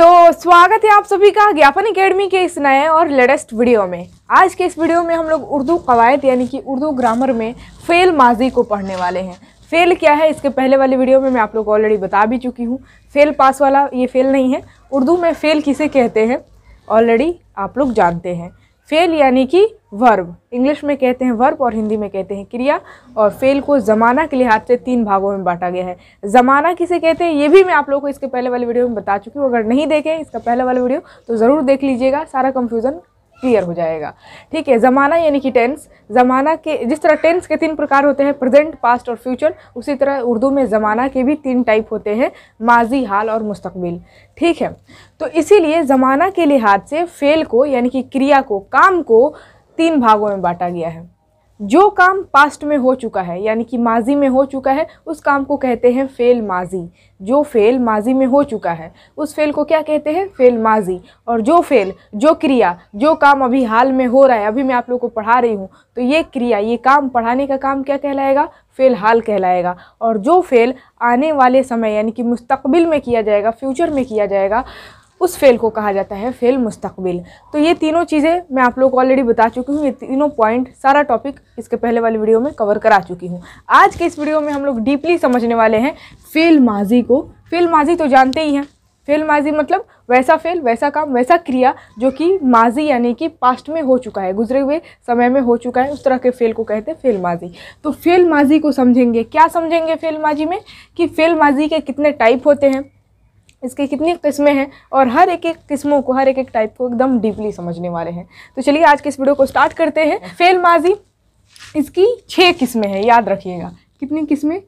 तो स्वागत है आप सभी का ज्ञापन अकेडमी के इस नए और लेटेस्ट वीडियो में आज के इस वीडियो में हम लोग उर्दू कवायद यानी कि उर्दू ग्रामर में फ़ेल माजी को पढ़ने वाले हैं फ़ेल क्या है इसके पहले वाले वीडियो में मैं आप लोग ऑलरेडी बता भी चुकी हूँ फ़ेल पास वाला ये फ़ेल नहीं है उर्दू में फ़ेल किसे कहते हैं ऑलरेडी आप लोग जानते हैं फेल यानी कि वर्ब इंग्लिश में कहते हैं वर्ब और हिंदी में कहते हैं क्रिया और फेल को ज़माना के लिहाज से तीन भागों में बांटा गया है ज़माना किसे कहते हैं ये भी मैं आप लोगों को इसके पहले वाले वीडियो में बता चुकी हूँ अगर नहीं देखें इसका पहले वाला वीडियो तो ज़रूर देख लीजिएगा सारा कन्फ्यूज़न क्लियर हो जाएगा ठीक है ज़माना यानी कि टेंस ज़माना के जिस तरह टेंस के तीन प्रकार होते हैं प्रेजेंट पास्ट और फ्यूचर उसी तरह उर्दू में ज़माना के भी तीन टाइप होते हैं माजी हाल और मुस्तबिल ठीक है तो इसीलिए ज़माना के लिहाज से फेल को यानी कि क्रिया को काम को तीन भागों में बांटा गया है जो काम पास्ट में हो चुका है यानी कि माजी में हो चुका है उस काम को कहते हैं फेल माजी जो फेल माजी में हो चुका है उस फेल को क्या कहते हैं फेल माजी और जो फेल जो क्रिया जो काम अभी हाल में हो रहा है अभी मैं आप लोग को पढ़ा रही हूँ तो ये क्रिया ये काम पढ़ाने का काम क्या कहलाएगा फेल हाल कहलाएगा और जो फेल आने वाले समय यानी कि मुस्तबिल में किया जाएगा फ्यूचर में किया जाएगा उस फेल को कहा जाता है फेल मुस्तकबिल तो ये तीनों चीज़ें मैं आप लोग को ऑलरेडी बता चुकी हूँ ये तीनों पॉइंट सारा टॉपिक इसके पहले वाली वीडियो में कवर करा चुकी हूँ आज के इस वीडियो में हम लोग डीपली समझने वाले हैं फेल माजी को फेल माजी तो जानते ही हैं फेल माजी मतलब वैसा फेल वैसा काम वैसा क्रिया जो कि माजी यानी कि पास्ट में हो चुका है गुजरे हुए समय में हो चुका है उस तरह के फेल को कहते हैं फेल माजी तो फेल माजी को समझेंगे क्या समझेंगे फेल माजी में कि फेल माजी के कितने टाइप होते हैं इसकी कितनी किस्में हैं और हर एक एक किस्मों को हर एक एक टाइप को एकदम डीपली समझने वाले हैं तो चलिए आज के इस वीडियो को स्टार्ट करते हैं फेल माजी इसकी छः किस्में हैं याद रखिएगा कितनी किस्में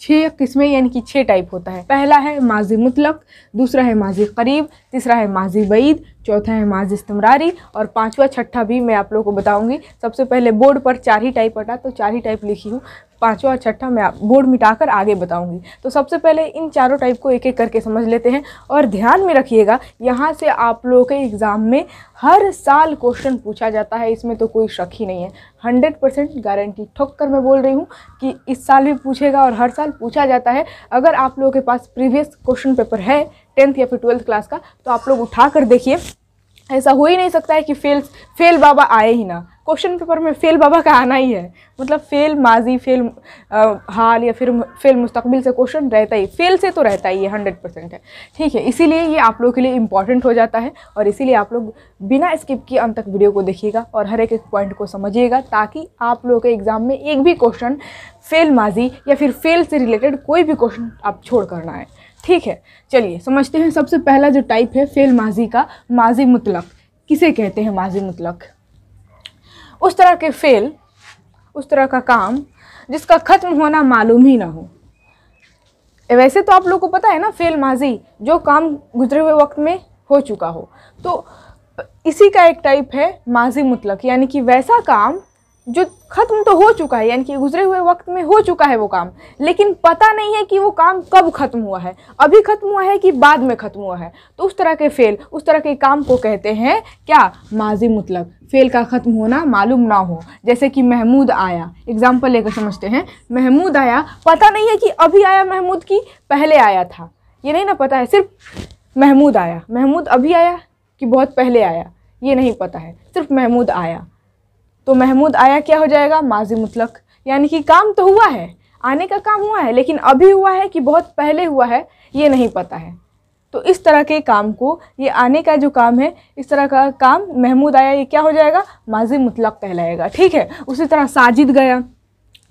छः किस्में यानी कि छः टाइप होता है पहला है माजी मुतलक दूसरा है माजी करीब तीसरा है माजी बईद चौथा है माज इस्तमरारी और पांचवा छठा भी मैं आप लोगों को बताऊंगी सबसे पहले बोर्ड पर चार ही टाइप हटा तो चार ही टाइप लिखी हूँ पाँचवा और छठा मैं बोर्ड मिटाकर आगे बताऊंगी तो सबसे पहले इन चारों टाइप को एक एक करके समझ लेते हैं और ध्यान में रखिएगा यहाँ से आप लोगों के एग्ज़ाम में हर साल क्वेश्चन पूछा जाता है इसमें तो कोई शक ही नहीं है हंड्रेड परसेंट गारंटी ठोक कर मैं बोल रही हूँ कि इस साल भी पूछेगा और हर साल पूछा जाता है अगर आप लोगों के पास प्रीवियस क्वेश्चन पेपर है टेंथ या फिर ट्वेल्थ क्लास का तो आप लोग उठा कर देखिए ऐसा हो ही नहीं सकता है कि फेल फेल बाबा आए ही ना क्वेश्चन पेपर में फेल बाबा का आना ही है मतलब फेल माजी फेल आ, हाल या फिर फेल मुस्तकबिल से क्वेश्चन रहता ही फेल से तो रहता ही है हंड्रेड परसेंट है ठीक है इसीलिए ये आप लोगों के लिए इंपॉर्टेंट हो जाता है और इसीलिए आप लोग बिना स्किप किए अंत तक वीडियो को देखिएगा और हर एक एक पॉइंट को समझिएगा ताकि आप लोगों के एग्ज़ाम में एक भी क्वेश्चन फेल माजी या फिर फेल से रिलेटेड कोई भी क्वेश्चन आप छोड़ करना है ठीक है चलिए समझते हैं सबसे पहला जो टाइप है फेल माजी का माजी मुतलक किसे कहते हैं माजी मुतलक उस तरह के फेल उस तरह का काम जिसका ख़त्म होना मालूम ही ना हो वैसे तो आप लोग को पता है ना फेल माजी जो काम गुजरे हुए वक्त में हो चुका हो तो इसी का एक टाइप है माजी मुतलक यानी कि वैसा काम जो ख़त्म तो हो चुका है यानी कि गुजरे हुए वक्त में हो चुका है वो काम लेकिन पता नहीं है कि वो काम कब ख़त्म हुआ है अभी ख़त्म हुआ है कि बाद में ख़त्म हुआ है तो उस तरह के फ़ेल उस तरह के काम को कहते हैं क्या माजी मतलब फ़ेल का ख़त्म होना मालूम ना हो जैसे कि महमूद आया एग्ज़ाम्पल लेकर समझते हैं महमूद आया पता नहीं है कि अभी आया महमूद की पहले आया था ये नहीं ना पता है सिर्फ महमूद आया महमूद अभी आया कि बहुत पहले आया ये नहीं पता है सिर्फ महमूद आया तो महमूद आया क्या हो जाएगा माजी मुतलक यानी कि काम तो हुआ है आने का काम हुआ है लेकिन अभी हुआ है कि बहुत पहले हुआ है ये नहीं पता है तो इस तरह के काम को ये आने का जो काम है इस तरह का काम महमूद आया ये क्या हो जाएगा माजी मुतलक कहलाएगा ठीक है उसी तरह साजिद गया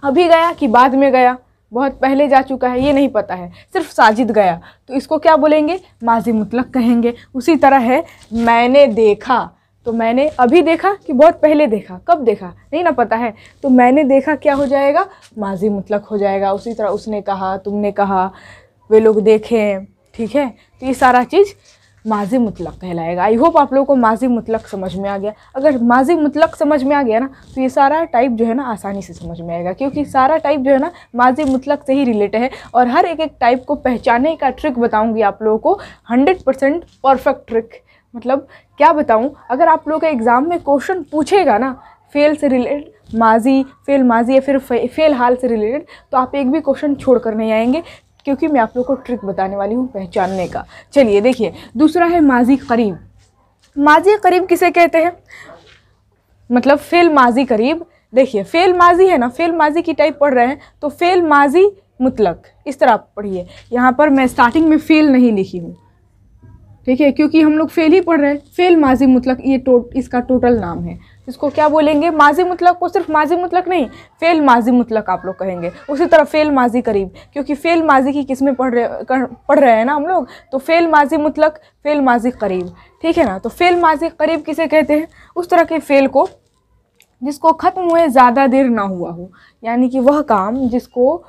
अभी गया कि बाद में गया बहुत पहले जा चुका है ये नहीं पता है सिर्फ साजिद गया तो इसको क्या बोलेंगे माजी मुतलक कहेंगे उसी तरह है मैंने देखा तो मैंने अभी देखा कि बहुत पहले देखा कब देखा नहीं ना पता है तो मैंने देखा क्या हो जाएगा माजी मुतलक हो जाएगा उसी तरह उसने कहा तुमने कहा वे लोग देखें ठीक है तो ये सारा चीज़ माजी मुतलक कहलाएगा आई होप आप लोगों को माजी मुतलक समझ में आ गया अगर माजी मुतलक समझ में आ गया ना तो ये सारा टाइप जो है ना आसानी से समझ में आएगा क्योंकि सारा टाइप जो है ना माजी मुतलक से ही रिलेटेड है और हर एक एक टाइप को पहचाने का ट्रिक बताऊंगी आप लोगों को हंड्रेड परसेंट परफेक्ट ट्रिक मतलब क्या बताऊँ अगर आप लोग का एग्ज़ाम में क्वेश्चन पूछेगा ना फेल से रिलेटेड माजी फेल माजी या फिर फेल हाल से रिलेटेड तो आप एक भी क्वेश्चन छोड़ कर नहीं आएंगे क्योंकि मैं आप लोग को ट्रिक बताने वाली हूँ पहचानने का चलिए देखिए दूसरा है माजी करीब माजी करीब किसे कहते हैं मतलब फेल माजी करीब देखिए फेल माजी है ना फेल माजी की टाइप पढ़ रहे हैं तो फेल माजी मुतलक इस तरह आप पढ़िए यहाँ पर मैं स्टार्टिंग में फेल नहीं लिखी हूँ ठीक है क्योंकि हम लोग फेल ही पढ़ रहे हैं फेल माजी मुतलक ये टो, इसका टोटल नाम है इसको क्या बोलेंगे माजी मुतलक को सिर्फ माजी मुतलक नहीं फेल माजी मुतलक आप लोग कहेंगे उसी तरह फेल माजी करीब क्योंकि फेल माजी की किस्में पढ़ रहे कर, पढ़ रहे हैं ना हम लोग तो फेल माजी मुतलक फेल माजी करीब ठीक है ना तो फेल माजी करीब किसे कहते हैं उस तरह के फेल को जिसको ख़त्म हुए ज़्यादा देर ना हुआ हो यानी कि वह काम जिसको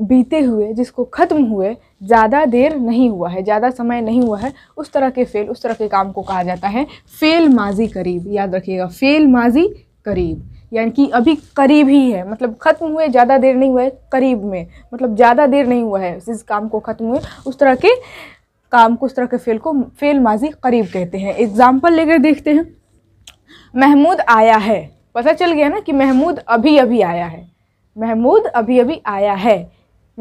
बीते हुए जिसको ख़त्म हुए ज़्यादा देर नहीं हुआ है ज़्यादा समय नहीं हुआ है उस तरह के फ़ेल उस तरह के काम को कहा जाता है फ़ेल माजी करीब याद रखिएगा फ़ेल माजी करीब यानी कि अभी करीब ही है मतलब ख़त्म हुए ज़्यादा देर नहीं हुआ है करीब में मतलब ज़्यादा देर नहीं हुआ है जिस काम को ख़त्म हुए उस तरह के काम को उस तरह के फ़ेल को फ़ेल माजी करीब कहते हैं एग्ज़ाम्पल लेकर देखते हैं महमूद आया है पता चल गया ना कि महमूद अभी अभी आया है महमूद अभी अभी आया है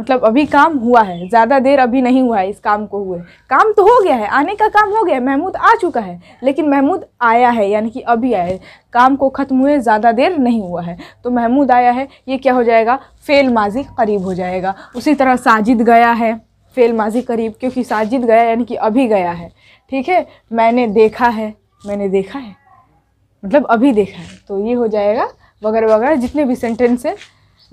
मतलब अभी काम हुआ है ज़्यादा देर अभी नहीं हुआ है इस काम को हुए काम तो हो गया है आने का काम हो गया है महमूद आ चुका है लेकिन महमूद आया है यानी कि अभी आया है काम को ख़त्म हुए ज़्यादा देर नहीं हुआ है तो महमूद आया है ये क्या हो जाएगा फ़ेल माजी करीब हो जाएगा उसी तरह साजिद गया है फ़ेल माजी करीब क्योंकि साजिद गया यानी कि अभी गया है ठीक है मैंने देखा है मैंने देखा है मतलब अभी देखा है तो ये हो जाएगा वगैरह वगैरह जितने भी सेंटेंस हैं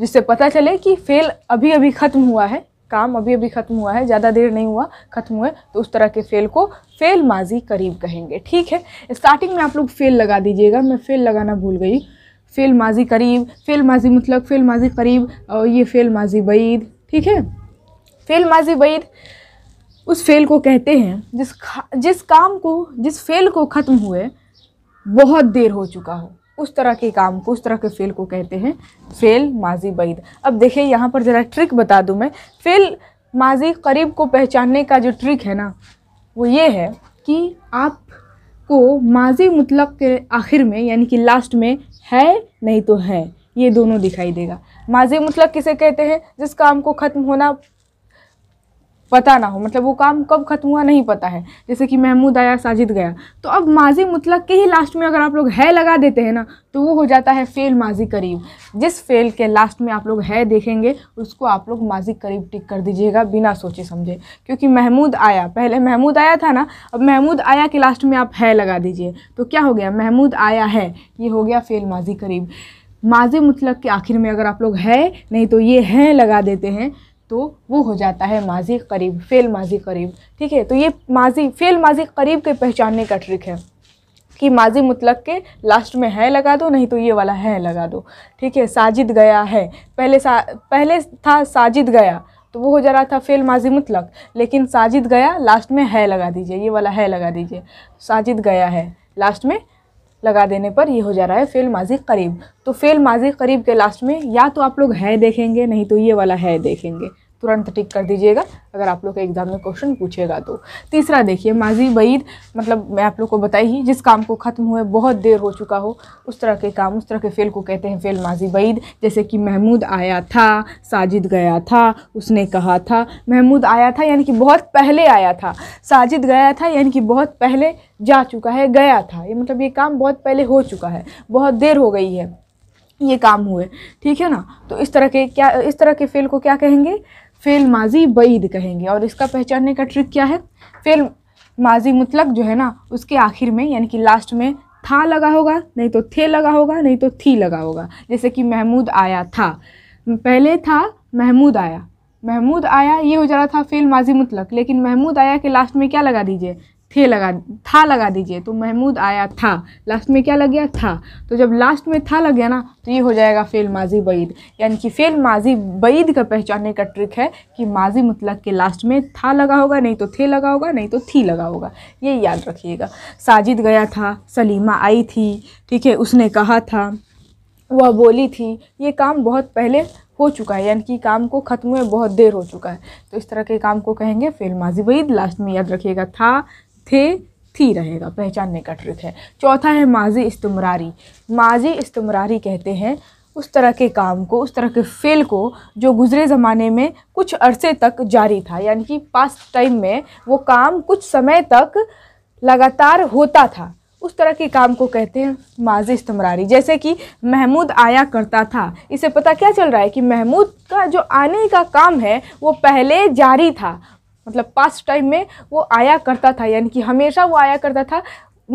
जिससे पता चले कि फेल अभी अभी ख़त्म हुआ है काम अभी अभी ख़त्म हुआ है ज़्यादा देर नहीं हुआ ख़त्म हुए तो उस तरह के फेल को फेल माजी करीब कहेंगे ठीक है स्टार्टिंग में आप लोग फेल लगा दीजिएगा मैं फेल लगाना भूल गई फेल माजी करीब फेल माजी मतलब फेल माजी करीब और ये फेल माजी बैद ठीक है फेल माजी बैद उस फेल को कहते हैं जिस जिस काम को जिस फेल को ख़त्म हुए बहुत देर हो चुका हो उस तरह के काम को उस तरह के फेल को कहते हैं फेल माजी बैद अब देखिए यहाँ पर ज़रा ट्रिक बता दूँ मैं फेल माजी करीब को पहचानने का जो ट्रिक है ना वो ये है कि आप को माजी मुतल के आखिर में यानी कि लास्ट में है नहीं तो है ये दोनों दिखाई देगा माजी मतलब किसे कहते हैं जिस काम को ख़त्म होना पता ना हो मतलब वो काम कब ख़त्म हुआ नहीं पता है जैसे कि महमूद आया साजिद गया तो अब माजी मुतलक के ही लास्ट में अगर आप लोग है लगा देते हैं ना तो वो हो जाता है फ़ेल माजी करीब जिस फ़ेल के लास्ट में आप लोग है देखेंगे उसको आप लोग माजी करीब टिक कर दीजिएगा बिना सोचे समझे क्योंकि महमूद आया पहले महमूद आया था ना अब महमूद आया के लास्ट में आप है लगा दीजिए तो क्या हो गया महमूद आया है ये हो गया फ़ेल माजी करीब माजी मुतलक के आखिर में अगर आप लोग है नहीं तो ये हैं लगा देते हैं तो वो हो जाता है माजी करीब फेल माजी करीब ठीक है तो ये माजी फेल माजी करीब के पहचानने का ट्रिक है कि माजी मुतलक के लास्ट में है लगा दो नहीं तो ये वाला है लगा दो ठीक है साजिद गया है पहले सा पहले था साजिद गया तो वो हो जा रहा था फेल माजी मुतलक लेकिन साजिद गया लास्ट में है लगा दीजिए ये वाला है लगा दीजिए साजिद गया है लास्ट में लगा देने पर ये हो जा रहा है फेल माजी करीब तो फेल माजी करीब के लास्ट में या तो आप लोग है देखेंगे नहीं तो ये वाला है देखेंगे तुरंत टिक कर दीजिएगा अगर आप लोग के एग्ज़ाम में क्वेश्चन पूछेगा तो तीसरा देखिए माजी बईद मतलब मैं आप लोग को बताई ही जिस काम को ख़त्म हुए बहुत देर हो चुका हो उस तरह के काम उस तरह के फ़ेल को कहते हैं फ़ेल माजी बईद जैसे कि महमूद आया था साजिद गया था उसने कहा था महमूद आया था यानी कि बहुत पहले आया था साजिद गया था यानी कि बहुत पहले जा चुका है गया था ये मतलब ये काम बहुत पहले हो चुका है बहुत देर हो गई है ये काम हुए ठीक है ना तो इस तरह के क्या इस तरह के फेल को क्या कहेंगे फेल माजी बईद कहेंगे और इसका पहचानने का ट्रिक क्या है फेल माजी मुतलक जो है ना उसके आखिर में यानी कि लास्ट में था लगा होगा नहीं तो थे लगा होगा नहीं तो थी लगा होगा जैसे कि महमूद आया था पहले था महमूद आया महमूद आया ये हो जा रहा था फेल माजी मुतलक लेकिन महमूद आया के लास्ट में क्या लगा दीजिए थे लगा था लगा दीजिए तो महमूद आया था लास्ट में क्या लग गया था तो जब लास्ट में था लग गया ना तो ये हो जाएगा फ़ेल माजी बईद यानी कि फ़ेल माजी बईद का पहचानने का ट्रिक है कि माजी मुतलक के लास्ट में था लगा होगा नहीं तो थे लगा होगा नहीं तो थी लगा होगा ये याद रखिएगा साजिद गया था सलीमा आई थी ठीक है उसने कहा था वह बोली थी ये काम बहुत पहले हो चुका है यानी कि काम को ख़त्म हुए बहुत देर हो चुका है तो इस तरह के काम को कहेंगे फेल माजी वहीद लास्ट में याद रखिएगा था थे थी रहेगा पहचानने का ट्रिक है चौथा है माजी इस्तमरारी माजी इस्तमरारी कहते हैं उस तरह के काम को उस तरह के फेल को जो गुज़रे ज़माने में कुछ अरसे तक जारी था यानी कि पास्ट टाइम में वो काम कुछ समय तक लगातार होता था उस तरह के काम को कहते हैं माजी इस्तमरारी जैसे कि महमूद आया करता था इसे पता क्या चल रहा है कि महमूद का जो आने का काम है वो पहले जारी था मतलब पास्ट टाइम में वो आया करता था यानी कि हमेशा वो आया करता था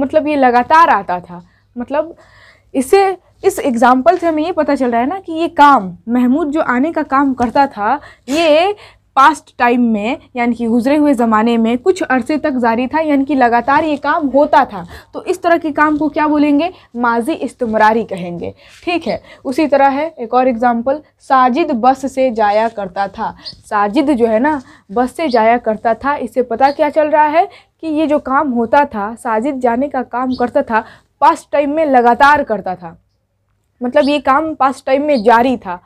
मतलब ये लगातार आता था मतलब इसे इस एग्ज़ाम्पल से हमें ये पता चल रहा है ना कि ये काम महमूद जो आने का काम करता था ये पास्ट टाइम में यानी कि गुजरे हुए ज़माने में कुछ अरसे तक जारी था यानी कि लगातार ये काम होता था तो इस तरह के काम को क्या बोलेंगे माजी इस्तमरारी कहेंगे ठीक है उसी तरह है एक और एग्ज़ाम्पल साजिद बस से जाया करता था साजिद जो है ना बस से जाया करता था इससे पता क्या चल रहा है कि ये जो काम होता था साजिद जाने का काम करता था पास्ट टाइम में लगातार करता था मतलब ये काम पास्ट टाइम में जारी था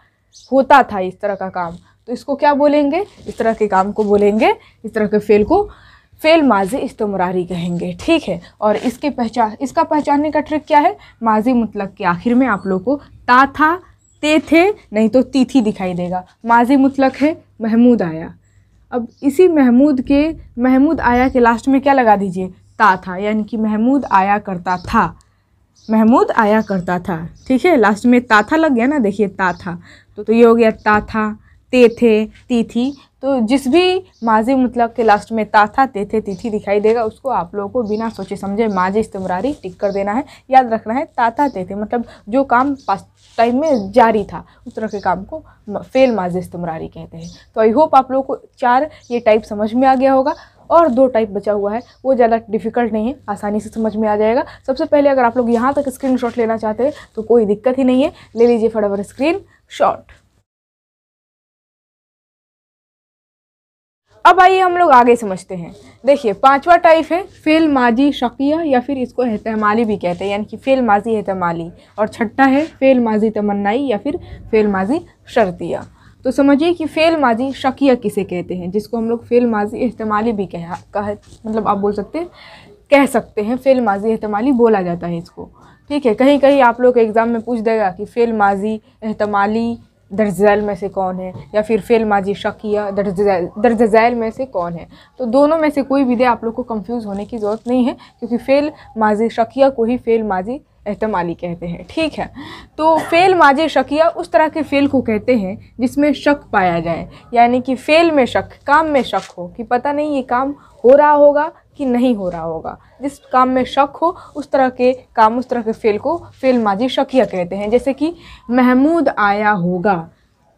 होता था इस तरह का काम तो इसको क्या बोलेंगे इस तरह के काम को बोलेंगे इस तरह के फेल को फेल माजी इस्तमरारी कहेंगे ठीक है और इसकी पहचान इसका पहचानने का ट्रिक क्या है माजी मुतलक के आखिर में आप लोग को ता था ते थे नहीं तो तिथि दिखाई देगा माजी मुतलक है महमूद आया अब इसी महमूद के महमूद आया के लास्ट में क्या लगा दीजिए ता था यानी कि महमूद आया करता था महमूद आया करता था ठीक है लास्ट में ता था लग गया ना देखिए ता था तो, तो ये हो गया ता था ते थे तिथि तो जिस भी माजी मतलब के लास्ट में ता था ते थे तिथि दिखाई देगा उसको आप लोगों को बिना सोचे समझे माजी इस्तेमरारी टिक कर देना है याद रखना है ता था ते थे मतलब जो काम पास टाइम में जारी था उस तरह के काम को फेल माजी इस्तेमरारी कहते हैं तो आई होप आप लोगों को चार ये टाइप समझ में आ गया होगा और दो टाइप बचा हुआ है वो ज़्यादा डिफिकल्ट नहीं है आसानी से समझ में आ जाएगा सबसे पहले अगर आप लोग यहाँ तक स्क्रीन लेना चाहते हैं तो कोई दिक्कत ही नहीं है ले लीजिए फटाफट स्क्रीन शॉट अब आइए हम लोग आगे समझते हैं देखिए पांचवा टाइप है फेल माजी शकिया या फिर इसको एहतमाली भी कहते हैं यानी कि फेल माजी एहतमाली और छठा है फेल माजी तमन्नाई या फिर फेल माजी शर्तिया तो समझिए कि फेल माजी शकिया किसे कहते हैं जिसको हम लोग फेल माजी एहतमाली भी कह कह मतलब आप बोल सकते हैं कह सकते हैं फेल माजी एहतमाली बोला जाता है इसको ठीक है कहीं कहीं आप लोग एग्ज़ाम में पूछ देगा कि फेल माजी एहतमाली दर्जैल में से कौन है या फिर फेल माजी शकिया दर्ज दर्जैल में से कौन है तो दोनों में से कोई भी दे आप लोग को कंफ्यूज होने की ज़रूरत नहीं है क्योंकि फ़ेल माजी शकिया को ही फ़ेल माजी एहतमाली कहते हैं ठीक है तो फ़ेल माजे शकिया उस तरह के फ़ेल को कहते हैं जिसमें शक पाया जाए यानी कि फ़ेल में शक काम में शक हो कि पता नहीं ये काम हो रहा होगा कि नहीं हो रहा होगा जिस काम में शक हो उस तरह के काम उस तरह के फेल को फेल माजी शकिया कहते हैं जैसे कि महमूद आया होगा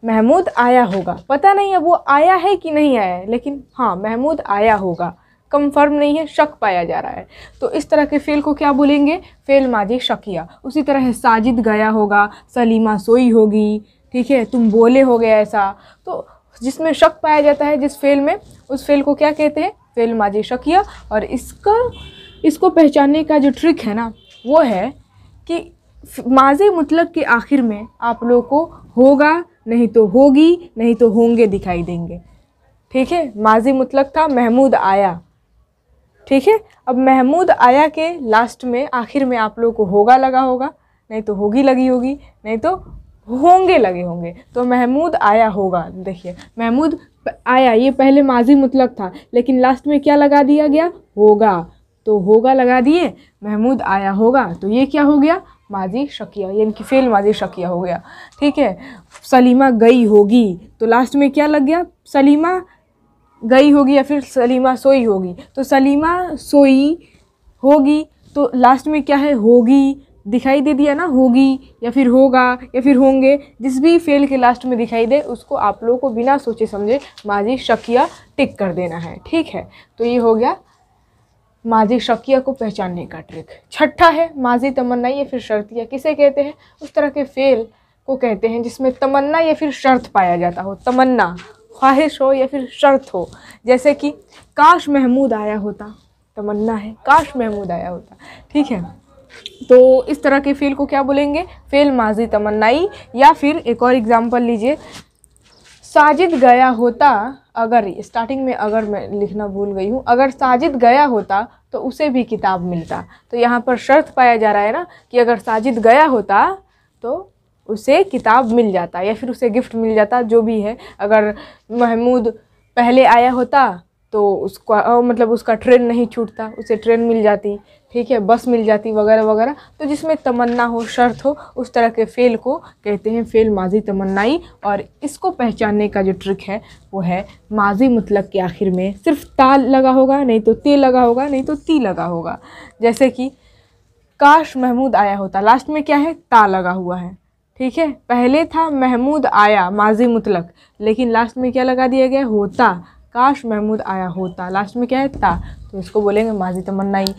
महमूद आया होगा पता नहीं है वो आया है कि नहीं आया है लेकिन हाँ महमूद आया होगा कंफर्म नहीं है शक पाया जा रहा है तो इस तरह के फ़ेल को क्या बोलेंगे फ़ेल माजी शकिया उसी तरह है साजिद गया होगा सलीमा सोई होगी ठीक है तुम बोले हो गया ऐसा तो जिसमें शक पाया जाता है जिस फेल में उस फेल को क्या कहते हैं फेल माजी शकिया और इसका इसको पहचानने का जो ट्रिक है ना वो है कि माजे मतलब के आखिर में आप लोगों को होगा नहीं तो होगी नहीं तो होंगे दिखाई देंगे ठीक है माजी मतलब था महमूद आया ठीक है अब महमूद आया के लास्ट में आखिर में आप लोगों को होगा लगा होगा नहीं तो होगी लगी होगी नहीं तो होंगे लगे होंगे तो महमूद आया होगा देखिए महमूद आया ये पहले माजी मुतलक था लेकिन लास्ट में क्या लगा दिया गया होगा तो होगा लगा दिए महमूद आया होगा तो ये क्या हो गया माजी शकिया यानी कि फेल माजी शकिया हो गया ठीक है सलीमा गई होगी तो लास्ट में क्या लग गया सलीमा गई होगी या फिर सलीमा सोई होगी तो सलीमा सोई होगी तो लास्ट में क्या है होगी दिखाई दे दिया ना होगी या फिर होगा या फिर होंगे जिस भी फेल के लास्ट में दिखाई दे उसको आप लोगों को बिना सोचे समझे माजी शकिया टिक कर देना है ठीक है तो ये हो गया माजी शकिया को पहचानने का ट्रिक छठा है माजी तमन्ना या फिर शर्तिया किसे कहते हैं उस तरह के फेल को कहते हैं जिसमें तमन्ना या फिर शर्त पाया जाता हो तमन्ना ख्वाहिश हो या फिर शर्त हो जैसे कि काश महमूद आया होता तमन्ना है काश महमूद आया होता ठीक है तो इस तरह के फ़ेल को क्या बोलेंगे फ़ेल माजी तमन्नाई या फिर एक और एग्ज़ाम्पल लीजिए साजिद गया होता अगर स्टार्टिंग में अगर मैं लिखना भूल गई हूँ अगर साजिद गया होता तो उसे भी किताब मिलता तो यहाँ पर शर्त पाया जा रहा है ना कि अगर साजिद गया होता तो उसे किताब मिल जाता या फिर उसे गिफ्ट मिल जाता जो भी है अगर महमूद पहले आया होता तो उसका मतलब उसका ट्रेन नहीं छूटता उसे ट्रेन मिल जाती ठीक है बस मिल जाती वगैरह वगैरह तो जिसमें तमन्ना हो शर्त हो उस तरह के फ़ेल को कहते हैं फ़ेल माजी तमन्नाई और इसको पहचानने का जो ट्रिक है वो है माजी मुतलक के आखिर में सिर्फ ताल लगा होगा नहीं तो ते लगा होगा नहीं तो ती लगा होगा जैसे कि काश महमूद आया होता लास्ट में क्या है ता लगा हुआ है ठीक है पहले था महमूद आया माजी मुतलक लेकिन लास्ट में क्या लगा दिया गया होता काश महमूद आया होता लास्ट में क्या है ता तो इसको बोलेंगे माजी ही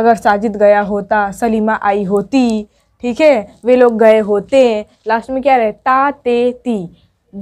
अगर साजिद गया होता सलीमा आई होती ठीक है वे लोग गए होते लास्ट में क्या रहे ता ते ती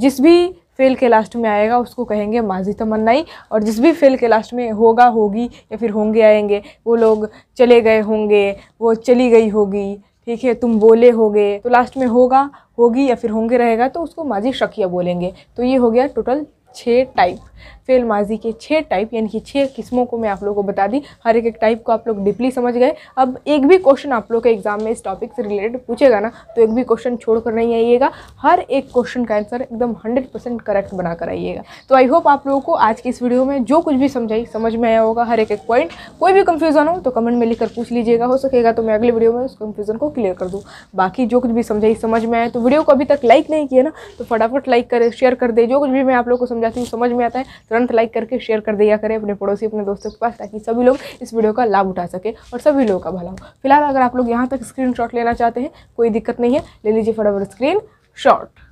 जिस भी फेल के लास्ट में आएगा उसको कहेंगे माजी ही और जिस भी फेल के लास्ट में होगा होगी या फिर होंगे आएंगे वो लोग चले गए होंगे वो चली गई होगी ठीक है तुम बोले होगे तो लास्ट में होगा होगी या फिर होंगे रहेगा तो उसको माजी शकिया बोलेंगे तो ये हो गया टोटल छः टाइप फेल माजी के छः टाइप यानी कि छः किस्मों को मैं आप लोगों को बता दी हर एक एक टाइप को आप लोग डीपली समझ गए अब एक भी क्वेश्चन आप लोग के एग्जाम में इस टॉपिक से रिलेटेड पूछेगा ना तो एक भी क्वेश्चन छोड़ कर नहीं आइएगा हर एक क्वेश्चन का आंसर एकदम हंड्रेड करेक्ट बनाकर आइएगा तो आई होप आप लोगों को आज की इस वीडियो में जो कुछ भी समझाई समझ में आया होगा हर एक एक पॉइंट कोई भी कंफ्यूजन हो तो कमेंट में लिखकर पूछ लीजिएगा हो सकेगा तो मैं अगले वीडियो में उस कंफ्यूजन को क्लियर कर दूँ बाकी जो कुछ भी समझाई समझ में आए तो वीडियो को अभी तक लाइक नहीं किया ना तो फटाफट लाइक करें शेयर कर दे जो कुछ भी मैं आप लोग को समझाती हूँ समझ में आता है तुरंत लाइक करके शेयर कर दिया करें अपने पड़ोसी अपने दोस्तों के पास ताकि सभी लोग इस वीडियो का लाभ उठा सकें और सभी लोगों का भला हो फिलहाल अगर आप लोग यहाँ तक स्क्रीन लेना चाहते हैं कोई दिक्कत नहीं है ले लीजिए फटाफट स्क्रीन शॉट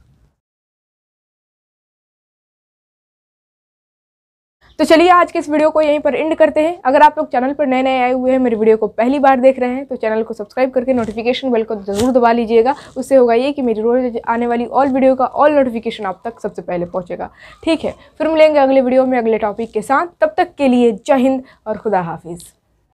तो चलिए आज के इस वीडियो को यहीं पर एंड करते हैं अगर आप लोग चैनल पर नए नए आए हुए हैं मेरे वीडियो को पहली बार देख रहे हैं तो चैनल को सब्सक्राइब करके नोटिफिकेशन बेल को जरूर दबा लीजिएगा उससे होगा ये कि मेरी रोज आने वाली ऑल वीडियो का ऑल नोटिफिकेशन आप तक सबसे पहले पहुँचेगा ठीक है फिर मिलेंगे अगले वीडियो में अगले टॉपिक के साथ तब तक के लिए जय हिंद और खुदा हाफिज़